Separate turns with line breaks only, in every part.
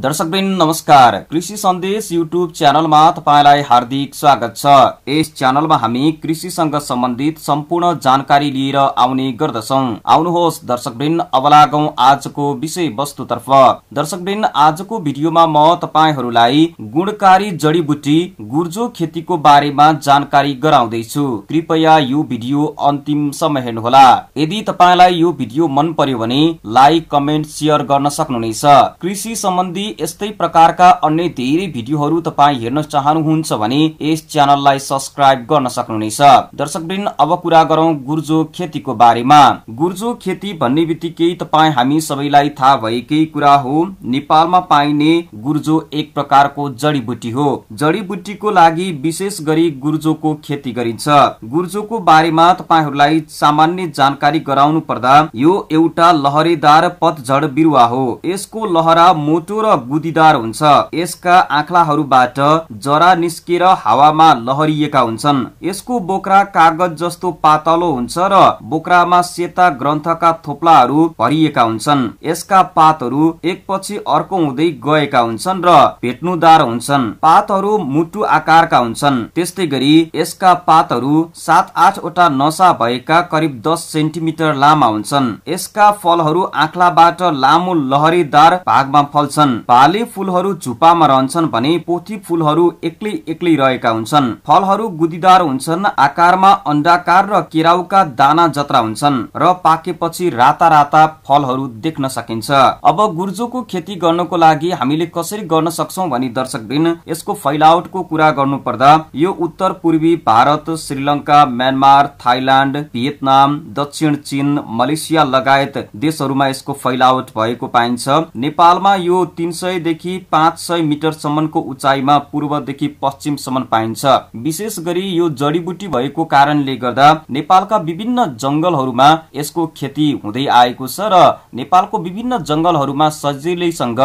दर्शकवृन्द नमस्कार कृषि सन्देश युट्युब च्यानलमा तपाईँलाई हार्दिक स्वागत छ यस च्यानलमा हामी कृषिसँग सम्बन्धित सम्पूर्ण जानकारी लिएर आउने गर्दछौँ आउनुहोस् दर्शकवृन्द अब लागौ आजको विषय वस्तुतर्फ दर्शकवृन्द आजको भिडियोमा म तपाईँहरूलाई गुणकारी जडीबुटी गुर्जो खेतीको बारेमा जानकारी गराउँदैछु कृपया यो भिडियो अन्तिम अन्तिमसम्म हेर्नुहोला यदि तपाईँलाई यो भिडियो मन पर्यो भने लाइक कमेन्ट सेयर गर्न सक्नुहुनेछ कृषि सम्बन्धी यदि यस्तै प्रकारका अन्य धेरै भिडियोहरू तपाईँ हेर्न चाहनुहुन्छ भने यस च्यानललाई सब्सक्राइब गर्न सक्नुहुनेछ दर्शकवृन्द अब कुरा गरौं गुर्जो खेतीको बारेमा गुर्जो खेती भन्ने बित्तिकै तपाईँ हामी सबैलाई थाहा भएकै कुरा हो नेपालमा पाइने गुर्जो एक प्रकारको जडीबुटी हो जडीबुटीको लागि विशेष गरी गुर्जोको खेती गरिन्छ गुर्जोको बारेमा तपाईँहरूलाई सामान्य जानकारी गराउनु पर्दा यो एउटा लहरेदार पतझड बिरुवा हो यसको लहरा मोटो र गुदीदार हुन्छ यसका आँख्लाहरूबाट जरा निस्केर हावामा लहरिएका हुन्छन् यसको बोक्रा कागज जस्तो पातलो हुन्छ र बोक्रामा सेता ग्रन्थका थोप्लाहरू भरिएका हुन्छन् यसका पातहरू एकपछि अर्को हुँदै गएका हुन्छन् र भेट्नुदार हुन्छन् पातहरू मुटु आकारका हुन्छन् त्यस्तै गरी यसका पातहरू सात वटा नसा भएका करिब दस सेन्टिमिटर लामा हुन्छन् यसका फलहरू आँखाबाट लामो लहरीदार भागमा फल्छन् भाले फूलहरू झुपामा रहन्छन् भने पोथी फूलहरू एक्लै एक्लै रहेका हुन्छन् फलहरू गुदीदार हुन्छन् आकारमा अण्डाकार र केराउका दाना जत्रा हुन्छन् र पाकेपछि राता राता फलहरू देख्न सकिन्छ अब गुर्जोको खेती गर्नको लागि हामीले कसरी गर्न सक्छौ दर्शक दिन यसको फैलावटको कुरा गर्नु पर्दा यो उत्तर पूर्वी Bharat Sri Lanka Myanmar Thailand Vietnam दक्षिण चीन मलेसिया लगायत देशहरूमा यसको फैलावट भएको पाइन्छ नेपालमा यो तीन तिन सयदेखि पाँच सय मिटरसम्मको उचाइमा पूर्वदेखि पश्चिमसम्म पाइन्छ विशेष गरी यो जडीबुटी भएको कारणले गर्दा नेपालका विभिन्न जंगलहरूमा यसको खेती हुँदै आएको छ र नेपालको विभिन्न जंगलहरूमा सजिलैसँग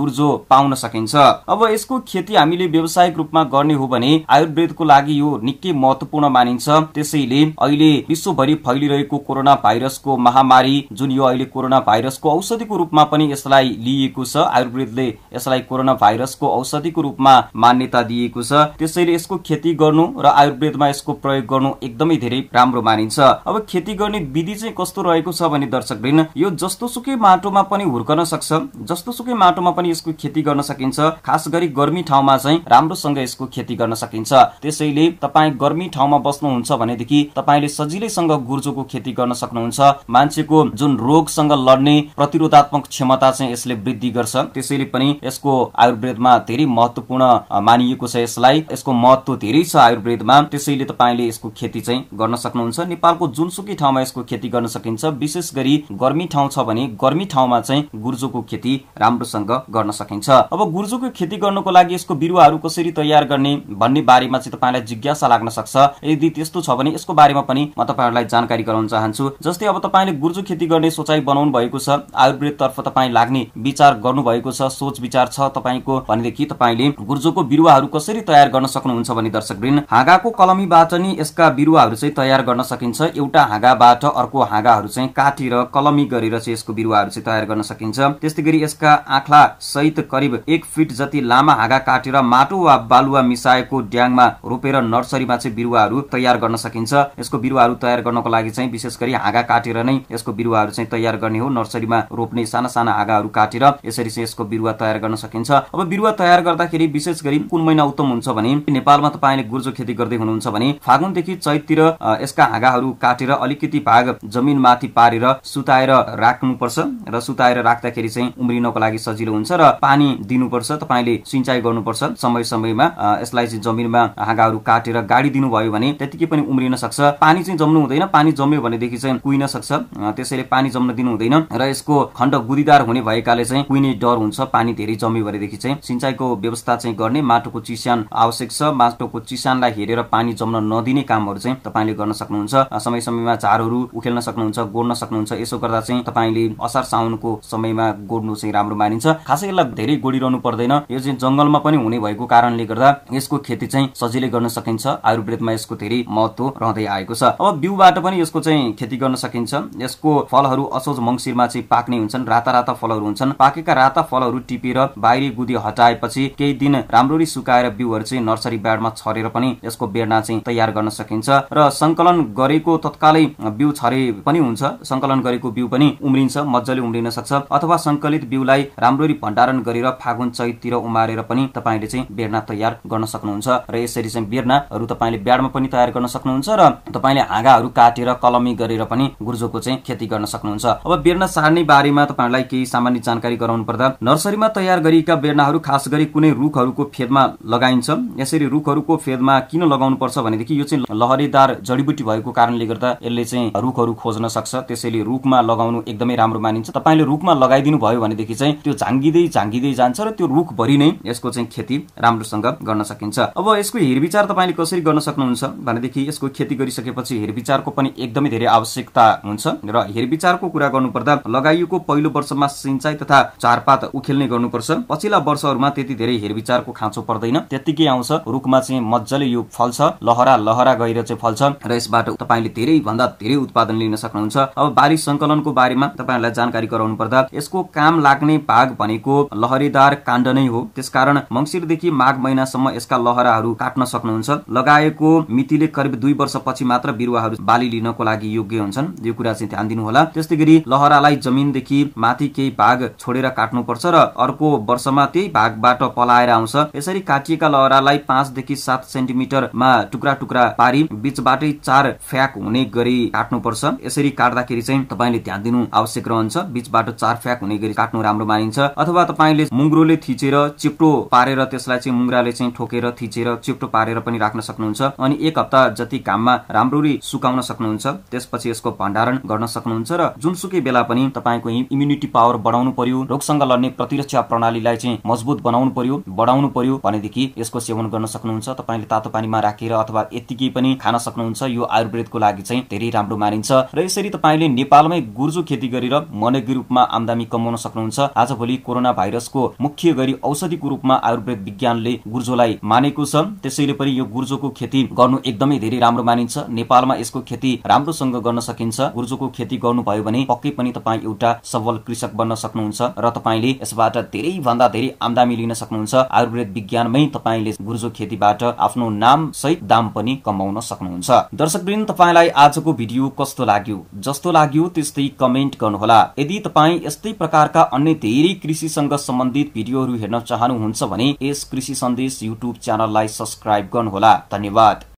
गुर्जो पाउन सकिन्छ अब यसको खेती हामीले व्यावसायिक रूपमा गर्ने हो भने आयुर्वेदको लागि यो निकै महत्वपूर्ण मानिन्छ त्यसैले अहिले विश्वभरि फैलिरहेको कोरोना भाइरसको महामारी जुन यो अहिले कोरोना भाइरसको औषधिको रूपमा पनि यसलाई लिइएको छ आयुर्वेद परिषदले यसलाई कोरोना भाइरसको औषधिको रूपमा मान्यता दिएको छ त्यसैले यसको खेती गर्नु र आयुर्वेदमा यसको प्रयोग गर्नु एकदमै धेरै राम्रो मानिन्छ अब खेती गर्ने विधि चाहिँ कस्तो रहेको छ भने दर्शकवृन्द यो जस्तो सुकै माटोमा पनि हुर्कन सक्छ जस्तो सुकै माटोमा पनि यसको खेती गर्न सकिन्छ खास गरी गर्मी ठाउँमा चाहिँ राम्रोसँग यसको खेती गर्न सकिन्छ त्यसैले तपाईँ गर्मी ठाउँमा बस्नुहुन्छ भनेदेखि तपाईँले सजिलैसँग गुर्जोको खेती गर्न सक्नुहुन्छ मान्छेको जुन रोगसँग लड्ने प्रतिरोधात्मक क्षमता चाहिँ यसले वृद्धि गर्छ त्यस त्यसैले पनि यसको आयुर्वेदमा धेरै महत्वपूर्ण मानिएको छ यसलाई यसको महत्व धेरै छ आयुर्वेदमा त्यसैले तपाईँले यसको खेती चाहिँ गर्न सक्नुहुन्छ नेपालको जुनसुकै ठाउँमा यसको खेती गर्न सकिन्छ विशेष गरी गर्मी ठाउँ छ भने गर्मी ठाउँमा चाहिँ गुर्जोको खेती राम्रोसँग गर्न सकिन्छ अब गुर्जोको खेती गर्नको लागि यसको बिरुवाहरू कसरी तयार गर्ने भन्ने बारेमा चाहिँ तपाईँलाई जिज्ञासा लाग्न सक्छ यदि त्यस्तो छ भने यसको बारेमा पनि म तपाईँहरूलाई जानकारी गराउन चाहन्छु जस्तै अब तपाईँले गुर्जो खेती गर्ने सोचाइ बनाउनु भएको छ आयुर्वेदतर्फ तपाईँ लाग्ने विचार गर्नुभएको छ छ सोच विचार छ तपाईँको भनेदेखि तपाईँले गुर्जोको बिरुवाहरू कसरी तयार गर्न सक्नुहुन्छ भने दर्शकवृन्द हाँगाको कलमीबाट नि यसका बिरुवाहरू चाहिँ तयार गर्न सकिन्छ एउटा हाँगाबाट अर्को हाँगाहरू चाहिँ काटेर कलमी गरेर चाहिँ यसको बिरुवाहरू चाहिँ तयार गर्न सकिन्छ त्यस्तै गरी यसका आँखा सहित करिब एक फिट जति लामा हाँगा काटेर माटो वा बालुवा मिसाएको ड्याङमा रोपेर नर्सरीमा चाहिँ बिरुवाहरू तयार गर्न सकिन्छ यसको बिरुवाहरू तयार गर्नको लागि चाहिँ विशेष गरी हाँगा काटेर नै यसको बिरुवाहरू चाहिँ तयार गर्ने हो नर्सरीमा रोप्ने साना साना हाँगाहरू काटेर यसरी चाहिँ यसको बिरुवा तयार गर्न सकिन्छ अब बिरुवा तयार गर्दाखेरि विशेष गरी कुन महिना उत्तम हुन्छ भने नेपालमा तपाईँले गुर्जो खेती गर्दै हुनुहुन्छ भने फागुनदेखि चैततिर यसका हाँगाहरू काटेर अलिकति भाग जमिन माथि पारेर सुताएर राख्नुपर्छ र सुताएर राख्दाखेरि चाहिँ उम्रिनको लागि सजिलो हुन्छ र पानी दिनुपर्छ तपाईँले सिँचाइ गर्नुपर्छ समय समयमा यसलाई चाहिँ जमिनमा हाँगाहरू काटेर गाडी दिनुभयो भने त्यतिकै पनि उम्रिन सक्छ पानी चाहिँ जम्नु हुँदैन पानी जम्यो भनेदेखि चाहिँ कुहिन सक्छ त्यसैले पानी जम्न दिनु हुँदैन र यसको खण्ड गुदिदार हुने भएकाले चाहिँ कुहिने डर हुन्छ छ पानी धेरै जम्यो भनेदेखि चाहिँ सिँचाइको व्यवस्था चाहिँ गर्ने माटोको चिस्यान आवश्यक छ माटोको चिस्यानलाई हेरेर पानी जम्न नदिने कामहरू चाहिँ तपाईँले गर्न सक्नुहुन्छ समय समयमा झारहरू उखेल्न सक्नुहुन्छ गोड्न सक्नुहुन्छ यसो गर्दा चाहिँ तपाईँले असार साउनको समयमा गोड्नु चाहिँ राम्रो मानिन्छ खासै यसलाई धेरै गोडिरहनु पर्दैन यो चाहिँ जङ्गलमा पनि हुने भएको कारणले गर्दा यसको खेती चाहिँ सजिलै गर्न सकिन्छ आयुर्वेदमा यसको धेरै महत्व रहँदै आएको छ अब बिउबाट पनि यसको चाहिँ खेती गर्न सकिन्छ यसको फलहरू असोज मङ्सिरमा चाहिँ पाक्ने हुन्छन् राता राता फलहरू हुन्छन् पाकेका राता फल बिउहरू टिपेर बाहिरी गुदी हटाएपछि केही दिन राम्ररी सुकाएर बिउहरू चाहिँ नर्सरी ब्याडमा छरेर पनि यसको बेर्ना चाहिँ तयार गर्न सकिन्छ र सङ्कलन गरेको तत्कालै बिउ छरे पनि हुन्छ सङ्कलन गरेको बिउ पनि उम्रिन्छ मजाले उम्रिन सक्छ अथवा सङ्कलित बिउलाई राम्ररी भण्डारण गरेर फागुन चैततिर उमारेर पनि तपाईँले चाहिँ बेर्ना तयार गर्न सक्नुहुन्छ र यसरी चाहिँ बेर्नाहरू तपाईँले ब्याडमा पनि तयार गर्न सक्नुहुन्छ र तपाईँले हाँगाहरू काटेर कलमी गरेर पनि गुर्जोको चाहिँ खेती गर्न सक्नुहुन्छ अब बेर्ना सार्ने बारेमा तपाईँहरूलाई केही सामान्य जानकारी गराउनु पर्दा नर्सरीमा तयार गरिएका बेर्नाहरू खास गरी कुनै रुखहरूको फेदमा लगाइन्छ यसरी रुखहरूको फेदमा किन लगाउनुपर्छ भनेदेखि यो चाहिँ लहरेदार जडीबुटी भएको कारणले गर्दा यसले चाहिँ रुखहरू खोज्न सक्छ त्यसैले रुखमा लगाउनु एकदमै राम्रो मानिन्छ तपाईँले रुखमा लगाइदिनु भयो भनेदेखि चाहिँ त्यो झाङ्गिँदै झाङ्गिँदै जान्छ र त्यो रुखभरि नै यसको चाहिँ खेती राम्रोसँग गर्न सकिन्छ अब यसको हेरविचार तपाईँले कसरी गर्न सक्नुहुन्छ भनेदेखि यसको खेती गरिसकेपछि हेरविचारको पनि एकदमै धेरै आवश्यकता हुन्छ र हेरविचारको कुरा गर्नुपर्दा लगाइएको पहिलो वर्षमा सिँचाइ तथा चारपात उखे खेल्ने गर्नुपर्छ पछिल्ला वर्षहरूमा त्यति धेरै हेरविचारको खाँचो पर्दैन त्यतिकै आउँछ रुखमा चाहिँ मजाले यो फल्छ लहरा लहरा गएर चाहिँ फल्छ र यसबाट तपाईँले धेरै भन्दा धेरै उत्पादन लिन सक्नुहुन्छ अब बाली संकलनको बारेमा तपाईँहरूलाई जानकारी गराउनु पर्दा यसको काम लाग्ने भाग भनेको लहरेदार काण्ड नै हो त्यसकारण मङ्सिरदेखि माघ महिनासम्म यसका लहराहरू काट्न सक्नुहुन्छ लगाएको मितिले करिब दुई वर्षपछि मात्र बिरुवाहरू बाली लिनको लागि योग्य हुन्छन् यो कुरा चाहिँ ध्यान दिनुहोला त्यस्तै गरी लहरालाई जमिनदेखि माथि केही भाग छोडेर काट्नुपर्छ र अर्को वर्षमा त्यही भागबाट पलाएर आउँछ यसरी काटिएका लहरालाई पाँचदेखि सात सेन्टिमिटरमा टुक्रा टुक्रा पारी बीचबाटै चार फ्याक हुने गरी काट्नुपर्छ यसरी काट्दाखेरि चाहिँ तपाईँले ध्यान दिनु आवश्यक रहन्छ बीचबाट चार फ्याक हुने गरी काट्नु राम्रो मानिन्छ अथवा तपाईँले मुङ्ग्रोले थिचेर चिप्टो पारेर त्यसलाई चाहिँ मुङ्ग्राले चाहिँ ठोकेर थिचेर चिप्टो पारेर पनि राख्न सक्नुहुन्छ अनि एक हप्ता जति घाममा राम्ररी सुकाउन सक्नुहुन्छ त्यसपछि यसको भण्डारण गर्न सक्नुहुन्छ र जुनसुकै बेला पनि तपाईँको इम्युनिटी पावर बढाउनु पर्यो रोगसँग लड्ने प्रतिरक्षा प्रणालीलाई चाहिँ मजबुत बनाउनु पर्यो बढाउनु पर्यो भनेदेखि यसको सेवन गर्न सक्नुहुन्छ तपाईँले तातो पानीमा राखेर अथवा यतिकै पनि खान सक्नुहुन्छ यो आयुर्वेदको लागि चाहिँ धेरै राम्रो मानिन्छ र यसरी तपाईँले नेपालमै गुर्जो खेती गरेर मनेगी रूपमा आमदामी कमाउन सक्नुहुन्छ आजभोलि कोरोना भाइरसको मुख्य गरी औषधिको रूपमा आयुर्वेद विज्ञानले गुर्जोलाई मानेको छ त्यसैले पनि यो गुर्जोको खेती गर्नु एकदमै धेरै राम्रो मानिन्छ नेपालमा यसको खेती राम्रोसँग गर्न सकिन्छ गुर्जोको खेती गर्नुभयो भने पक्कै पनि तपाईँ एउटा सबल कृषक बन्न सक्नुहुन्छ र तपाईँले यसबाट धेरैभन्दा धेरै आमदामी लिन सक्नुहुन्छ आयुर्वेद विज्ञानमै तपाईँले गुर्जो खेतीबाट आफ्नो नाम सहित दाम पनि कमाउन सक्नुहुन्छ दर्शक तपाईँलाई आजको भिडियो कस्तो लाग्यो जस्तो लाग्यो त्यस्तै कमेन्ट गर्नुहोला यदि तपाईँ यस्तै प्रकारका अन्य धेरै कृषिसँग सम्बन्धित भिडियोहरू हेर्न चाहनुहुन्छ भने यस कृषि सन्देश युट्युब च्यानललाई सब्सक्राइब गर्नुहोला धन्यवाद